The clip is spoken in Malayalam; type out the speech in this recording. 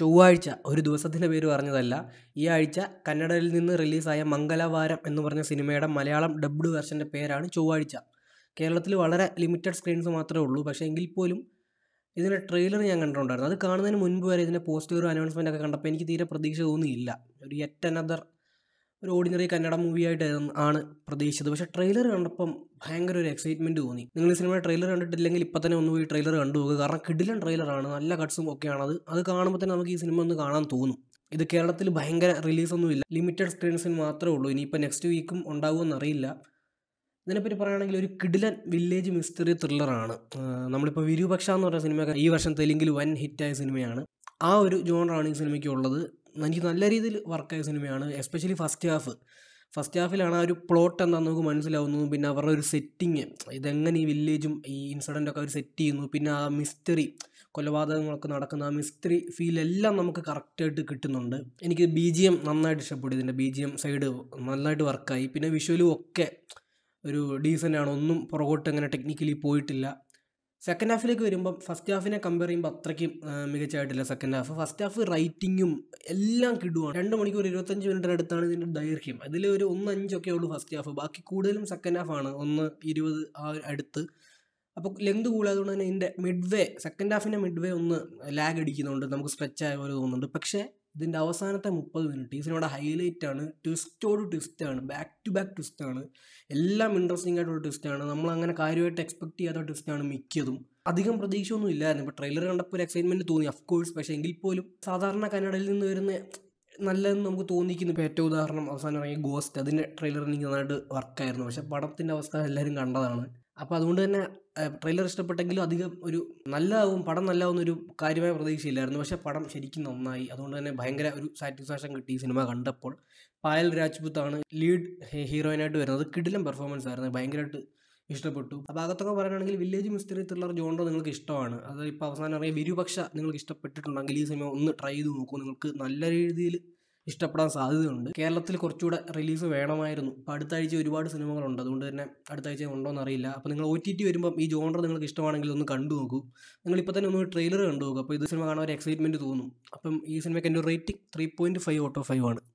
ചൊവ്വാഴ്ച ഒരു ദിവസത്തിൻ്റെ പേര് പറഞ്ഞതല്ല ഈ ആഴ്ച കന്നഡയിൽ നിന്ന് റിലീസായ മംഗലവാരം എന്ന് പറഞ്ഞ സിനിമയുടെ മലയാളം ഡബ്ഡ് വെർഷൻ്റെ പേരാണ് ചൊവ്വാഴ്ച കേരളത്തിൽ വളരെ ലിമിറ്റഡ് സ്ക്രീൻസ് മാത്രമേ ഉള്ളൂ പക്ഷേ എങ്കിൽ പോലും ഇതിൻ്റെ ട്രെയിലർ ഞാൻ കണ്ടിട്ടുണ്ടായിരുന്നു അത് കാണുന്നതിന് മുൻപ് വരെ ഇതിൻ്റെ പോസ്റ്റർ അനൗൺസ്മെൻ്റ് ഒക്കെ കണ്ടപ്പോൾ എനിക്ക് തീരെ പ്രതീക്ഷ തോന്നിയില്ല ഒരു യെറ്റ് അനദർ ഒരു ഓർഡിനറി കന്നഡ മൂവി ആയിട്ട് ആണ് പ്രതീക്ഷിച്ചത് പക്ഷേ ട്രെയിലർ കണ്ടപ്പം ഭയങ്കര ഒരു എക്സൈറ്റ്മെൻറ്റ് തോന്നി നിങ്ങൾ ഈ സിനിമയുടെ ട്രെയിലർ കണ്ടിട്ടില്ലെങ്കിൽ ഇപ്പം തന്നെ ഒന്ന് പോയി ട്രെയിലർ കണ്ടു പോകുക കാരണം കിടിലൻ ട്രെയിലറാണ് നല്ല കട്ട്സും ഒക്കെയാണ് അത് അത് കാണുമ്പോൾ തന്നെ നമുക്ക് ഈ സിനിമ ഒന്ന് കാണാൻ തോന്നും ഇത് കേരളത്തിൽ ഭയങ്കര ഇല്ല ലിമിറ്റഡ് സ്ക്രീൻസിന് മാത്രമേ ഉള്ളൂ ഇനിയിപ്പോൾ നെക്സ്റ്റ് വീക്കും അറിയില്ല ഇതിനെപ്പറ്റി പറയുകയാണെങ്കിൽ ഒരു കിടിലൻ വില്ലേജ് മിസ്റ്ററി ത്രില്ലറാണ് നമ്മളിപ്പോൾ വിരൂപക്ഷ എന്ന് പറഞ്ഞ സിനിമ ഈ വർഷം തെലുങ്കിൽ വൻ ഹിറ്റായ സിനിമയാണ് ആ ഒരു ജോണറാണ് ഈ സിനിമയ്ക്ക് ഉള്ളത് എനിക്ക് നല്ല രീതിയിൽ വർക്കായ സിനിമയാണ് എസ്പെഷ്യലി ഫസ്റ്റ് ഹാഫ് ഫസ്റ്റ് ഹാഫിലാണ് ആ ഒരു പ്ലോട്ട് എന്താണെന്ന് നമുക്ക് മനസ്സിലാവുന്നു പിന്നെ അവരുടെ ഒരു സെറ്റിങ് ഇതെങ്ങനെ ഈ വില്ലേജും ഈ ഇൻസിഡൻറ്റൊക്കെ അവർ സെറ്റ് ചെയ്യുന്നു പിന്നെ ആ മിസ്റ്ററി കൊലപാതകങ്ങളൊക്കെ നടക്കുന്ന ആ മിസ്റ്ററി ഫീൽ എല്ലാം നമുക്ക് കറക്റ്റായിട്ട് കിട്ടുന്നുണ്ട് എനിക്ക് ബി ജി എം നന്നായിട്ട് ഇഷ്ടപ്പെട്ടു ഇതിൻ്റെ ബി ജി എം സൈഡ് നന്നായിട്ട് വർക്കായി പിന്നെ വിഷ്വലും ഒക്കെ ഒരു ഡീസൻ്റ് ആണ് ഒന്നും പുറകോട്ട് അങ്ങനെ ടെക്നിക്കലി പോയിട്ടില്ല സെക്കൻഡ് ഹാഫിലേക്ക് വരുമ്പോൾ ഫസ്റ്റ് ഹാഫിനെ കമ്പയർ ചെയ്യുമ്പോൾ അത്രയ്ക്കും മികച്ചതായിട്ടില്ല സെക്കൻഡ് ഹാഫ് ഫസ്റ്റ് ഹാഫ് റൈറ്റിങ്ങും എല്ലാം കിടുവാണ് രണ്ട് മണിക്കൂർ ഇരുപത്തഞ്ച് മിനിറ്റ് അടുത്താണ് ഇതിൻ്റെ ദൈർഘ്യം അതിൽ ഒരു ഒന്ന് അഞ്ചൊക്കെ ഉള്ളൂ ഫസ്റ്റ് ഹാഫ് ബാക്കി കൂടുതലും സെക്കൻഡ് ഹാഫാണ് ഒന്ന് ഇരുപത് ആ അടുത്ത് അപ്പോൾ ലെങ്ത് കൂടാതുകൊണ്ട് തന്നെ ഇതിൻ്റെ മിഡ് വേ സെക്കൻഡ് ഹാഫിൻ്റെ മിഡ് വേ ഒന്ന് ലാഗ് അടിക്കുന്നുണ്ട് നമുക്ക് സ്ട്രെച്ച് ആയ പോലെ തോന്നുന്നുണ്ട് പക്ഷേ ഇതിൻ്റെ അവസാനത്തെ മുപ്പത് മിനിറ്റ് ഈ സിനിമയുടെ ഹൈലൈറ്റ് ആണ് ട്വിസ്റ്റോട് ട്വിസ്റ്റ് ആണ് ബാക്ക് ടു ബാക്ക് ട്വിസ്റ്റ് ആണ് എല്ലാം ഇൻട്രസ്റ്റിംഗ് ആയിട്ടുള്ള ട്വിസ്റ്റ് ആണ് നമ്മൾ അങ്ങനെ കാര്യമായിട്ട് എക്സ്പെക്ട് ചെയ്യാത്ത ട്വിസ്റ്റ് ആണ് മിക്കതും അധികം പ്രതീക്ഷയൊന്നും ഇല്ലായിരുന്നു ഇപ്പോൾ ട്രെയിലർ കണ്ടപ്പോൾ ഒരു എക്സൈറ്റ്മെൻറ്റ് തോന്നി അഫ് കോഴ്സ് പക്ഷേ എങ്കിൽ പോലും സാധാരണ കന്നഡയിൽ നിന്ന് വരുന്ന നല്ലതെന്ന് നമുക്ക് തോന്നിക്കുന്നു ഇപ്പോൾ ഏറ്റവും ഉദാഹരണം അവസാനം ഇറങ്ങിയ ഗോസ്റ്റ് അതിൻ്റെ ട്രെയിലർ എനിക്ക് നന്നായിട്ട് വർക്കായിരുന്നു പക്ഷേ പടത്തിൻ്റെ അവസ്ഥ എല്ലാവരും കണ്ടതാണ് അപ്പോൾ അതുകൊണ്ട് തന്നെ ട്രെയിലർ ഇഷ്ടപ്പെട്ടെങ്കിലും അധികം ഒരു നല്ലതാവും പടം ഒരു കാര്യമായ പ്രതീക്ഷയില്ലായിരുന്നു പക്ഷേ പടം ശരിക്കും നന്നായി അതുകൊണ്ട് തന്നെ ഭയങ്കര ഒരു സാറ്റിസ്ഫാക്ഷൻ കിട്ടി സിനിമ കണ്ടപ്പോൾ പായൽ ആണ് ലീഡ് ഹീറോയിനായിട്ട് വരുന്നത് കിടിലം പെർഫോമൻസ് ആയിരുന്നു ഭയങ്കരമായിട്ട് ഇഷ്ടപ്പെട്ടു അപ്പോൾ അകത്തൊക്കെ പറയുകയാണെങ്കിൽ വില്ലേജ് മിസ്റ്ററി ത്രില്ലർ ജോണ്ടോ നിങ്ങൾക്ക് ഇഷ്ടമാണ് അത് ഇപ്പോൾ അവസാനം ഇറങ്ങിയ വിരുപക്ഷ നിങ്ങൾക്ക് ഇഷ്ടപ്പെട്ടിട്ടുണ്ടെങ്കിൽ ഈ സിനിമ ഒന്ന് ട്രൈ ചെയ്ത് നോക്കൂ നിങ്ങൾക്ക് നല്ല രീതിയിൽ ഇഷ്ടപ്പെടാൻ സാധ്യതയുണ്ട് കേരളത്തിൽ കുറച്ചുകൂടെ റിലീസ് വേണമായിരുന്നു അപ്പോൾ അടുത്ത ആഴ്ച ഒരുപാട് സിനിമകളുണ്ട് അതുകൊണ്ട് തന്നെ അടുത്ത ആഴ്ച ഉണ്ടോ എന്നറിയില്ല അപ്പോൾ നിങ്ങൾ ഒ ടി ടി വരുമ്പം ഈ ജോണർ നിങ്ങൾക്ക് ഇഷ്ടമാണെങ്കിൽ ഒന്ന് കണ്ടു നോക്കൂ നിങ്ങൾ ഇപ്പോൾ തന്നെ ഒന്ന് ട്രെയിലർ കണ്ടു നോക്കും അപ്പോൾ ഇത് സിനിമ കാണാൻ ഒരു എക്സൈറ്റ്മെൻറ്റ് തോന്നും അപ്പം ഈ സിനിമയ്ക്ക് എൻ്റെ rating three point five out of five ആണ്